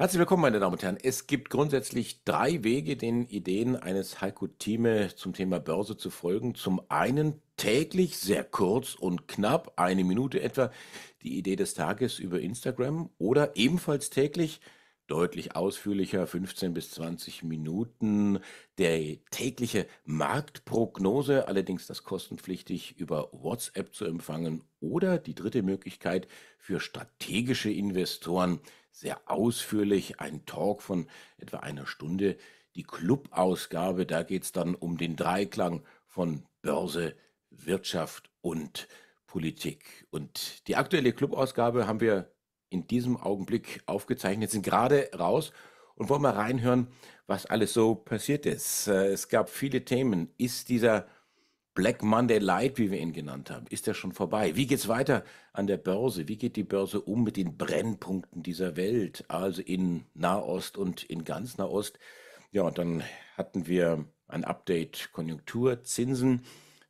Herzlich willkommen, meine Damen und Herren. Es gibt grundsätzlich drei Wege, den Ideen eines Heiko Thieme zum Thema Börse zu folgen. Zum einen täglich, sehr kurz und knapp, eine Minute etwa, die Idee des Tages über Instagram oder ebenfalls täglich deutlich ausführlicher, 15 bis 20 Minuten. Der tägliche Marktprognose, allerdings das kostenpflichtig über WhatsApp zu empfangen. Oder die dritte Möglichkeit für strategische Investoren, sehr ausführlich, ein Talk von etwa einer Stunde. Die Club-Ausgabe, da geht es dann um den Dreiklang von Börse, Wirtschaft und Politik. Und die aktuelle Club-Ausgabe haben wir in diesem Augenblick aufgezeichnet sind, gerade raus und wollen mal reinhören, was alles so passiert ist. Äh, es gab viele Themen. Ist dieser Black Monday Light, wie wir ihn genannt haben, ist der schon vorbei? Wie geht es weiter an der Börse? Wie geht die Börse um mit den Brennpunkten dieser Welt, also in Nahost und in ganz Nahost? Ja, und dann hatten wir ein Update Konjunktur, Zinsen.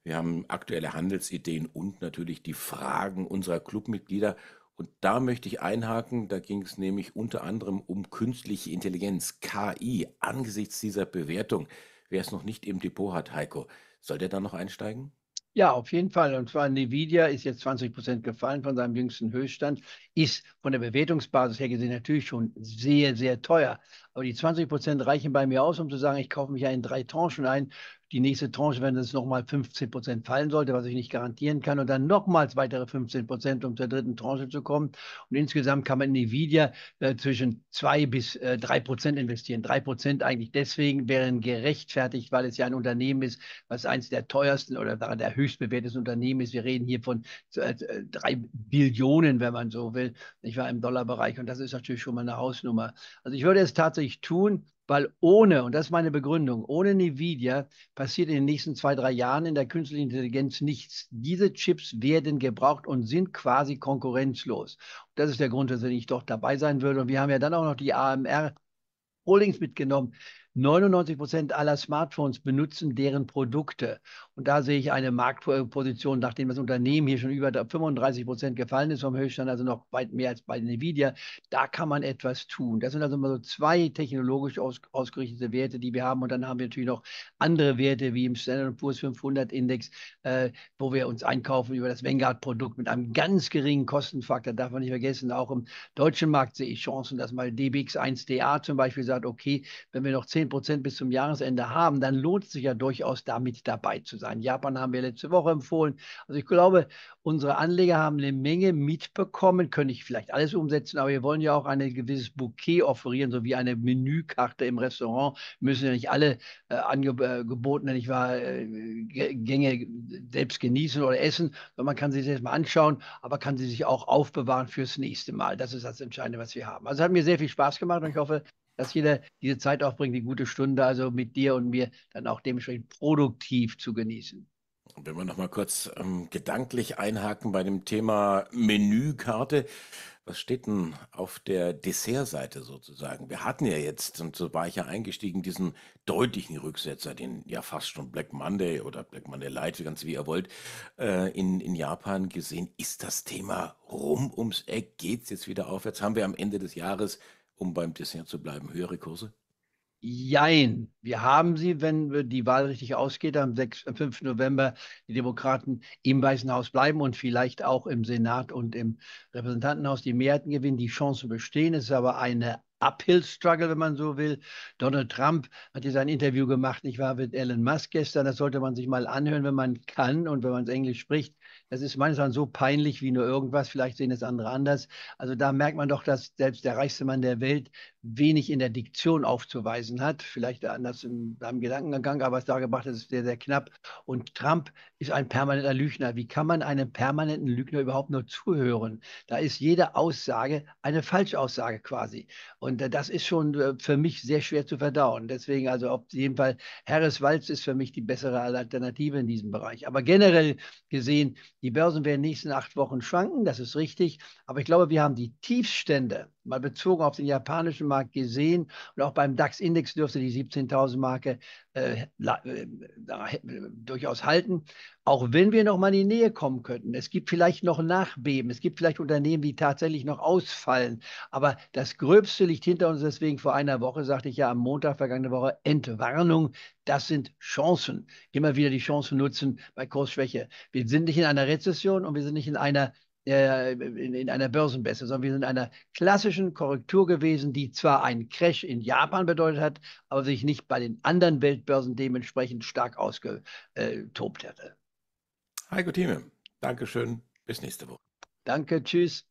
Wir haben aktuelle Handelsideen und natürlich die Fragen unserer Clubmitglieder und da möchte ich einhaken, da ging es nämlich unter anderem um künstliche Intelligenz, KI, angesichts dieser Bewertung. Wer es noch nicht im Depot hat, Heiko, soll der da noch einsteigen? Ja, auf jeden Fall. Und zwar Nvidia ist jetzt 20 Prozent gefallen von seinem jüngsten Höchststand, ist von der Bewertungsbasis her gesehen natürlich schon sehr, sehr teuer. Aber die 20 Prozent reichen bei mir aus, um zu sagen, ich kaufe mich ja in drei Tranchen ein die nächste Tranche, wenn es nochmal 15 Prozent fallen sollte, was ich nicht garantieren kann, und dann nochmals weitere 15 Prozent, um zur dritten Tranche zu kommen. Und insgesamt kann man in Nvidia äh, zwischen 2 bis äh, Prozent investieren. 3 Prozent eigentlich deswegen wären gerechtfertigt, weil es ja ein Unternehmen ist, was eines der teuersten oder der höchst bewertesten Unternehmen ist. Wir reden hier von äh, Billionen, wenn man so will. Ich war im Dollarbereich und das ist natürlich schon mal eine Hausnummer. Also ich würde es tatsächlich tun weil ohne, und das ist meine Begründung, ohne Nvidia passiert in den nächsten zwei, drei Jahren in der künstlichen Intelligenz nichts. Diese Chips werden gebraucht und sind quasi konkurrenzlos. Und das ist der Grund, weswegen ich doch dabei sein würde. Und wir haben ja dann auch noch die AMR Holdings mitgenommen. 99 Prozent aller Smartphones benutzen deren Produkte. Und da sehe ich eine Marktposition, nachdem das Unternehmen hier schon über 35 Prozent gefallen ist vom Höchststand, also noch weit mehr als bei Nvidia, da kann man etwas tun. Das sind also immer so zwei technologisch aus, ausgerichtete Werte, die wir haben. Und dann haben wir natürlich noch andere Werte wie im Standard Poor's 500 Index, äh, wo wir uns einkaufen über das Vanguard-Produkt mit einem ganz geringen Kostenfaktor. Darf man nicht vergessen, auch im deutschen Markt sehe ich Chancen, dass mal DBX1DA zum Beispiel sagt, okay, wenn wir noch 10 10 Prozent bis zum Jahresende haben, dann lohnt es sich ja durchaus, damit dabei zu sein. Japan haben wir letzte Woche empfohlen. Also ich glaube, unsere Anleger haben eine Menge mitbekommen, können nicht vielleicht alles umsetzen, aber wir wollen ja auch ein gewisses Bouquet offerieren, so wie eine Menükarte im Restaurant. Müssen ja nicht alle äh, angebotenen, ange, äh, äh, Gänge selbst genießen oder essen, sondern man kann sie sich das mal anschauen, aber kann sie sich auch aufbewahren fürs nächste Mal. Das ist das Entscheidende, was wir haben. Also es hat mir sehr viel Spaß gemacht und ich hoffe, dass jeder diese Zeit aufbringt, die gute Stunde, also mit dir und mir dann auch dementsprechend produktiv zu genießen. Wenn wir nochmal kurz ähm, gedanklich einhaken bei dem Thema Menükarte, was steht denn auf der Dessertseite sozusagen? Wir hatten ja jetzt, und so war ich ja eingestiegen, diesen deutlichen Rücksetzer, den ja fast schon Black Monday oder Black Monday Light, ganz wie ihr wollt, äh, in, in Japan gesehen. Ist das Thema rum ums Eck? Geht es jetzt wieder aufwärts? Haben wir am Ende des Jahres um beim Dessert zu bleiben, höhere Kurse? Jein. Wir haben sie, wenn die Wahl richtig ausgeht, am, 6, am 5. November die Demokraten im Weißen Haus bleiben und vielleicht auch im Senat und im Repräsentantenhaus die Mehrheiten gewinnen. Die Chancen bestehen. Es ist aber eine Uphill-Struggle, wenn man so will. Donald Trump hat ja sein Interview gemacht, ich war mit Elon Musk gestern, das sollte man sich mal anhören, wenn man kann und wenn man es Englisch spricht. Das ist meines Erachtens so peinlich wie nur irgendwas, vielleicht sehen es andere anders. Also da merkt man doch, dass selbst der reichste Mann der Welt wenig in der Diktion aufzuweisen hat. Vielleicht anders in seinem Gedankengang, aber es dargebracht ist, ist sehr, sehr knapp. Und Trump ist ein permanenter Lügner. Wie kann man einem permanenten Lügner überhaupt nur zuhören? Da ist jede Aussage eine Falschaussage quasi. Und äh, das ist schon äh, für mich sehr schwer zu verdauen. Deswegen also auf jeden Fall Harris Walz ist für mich die bessere Alternative in diesem Bereich. Aber generell gesehen, die Börsen werden in den nächsten acht Wochen schwanken, das ist richtig. Aber ich glaube, wir haben die Tiefstände mal bezogen auf den japanischen Markt gesehen. Und auch beim DAX-Index dürfte die 17.000-Marke äh, äh durchaus halten. Auch wenn wir nochmal in die Nähe kommen könnten. Es gibt vielleicht noch Nachbeben. Es gibt vielleicht Unternehmen, die tatsächlich noch ausfallen. Aber das Gröbste liegt hinter uns. Deswegen vor einer Woche sagte ich ja am Montag vergangene Woche Entwarnung. Das sind Chancen. Immer wieder die Chancen nutzen bei Kursschwäche. Wir sind nicht in einer Rezession und wir sind nicht in einer äh, in, in, einer Börsenbässe, sondern wir sind in einer klassischen Korrektur gewesen, die zwar einen Crash in Japan bedeutet hat, aber sich nicht bei den anderen Weltbörsen dementsprechend stark ausgetobt hätte. Heiko Thieme, Dankeschön, bis nächste Woche. Danke, tschüss.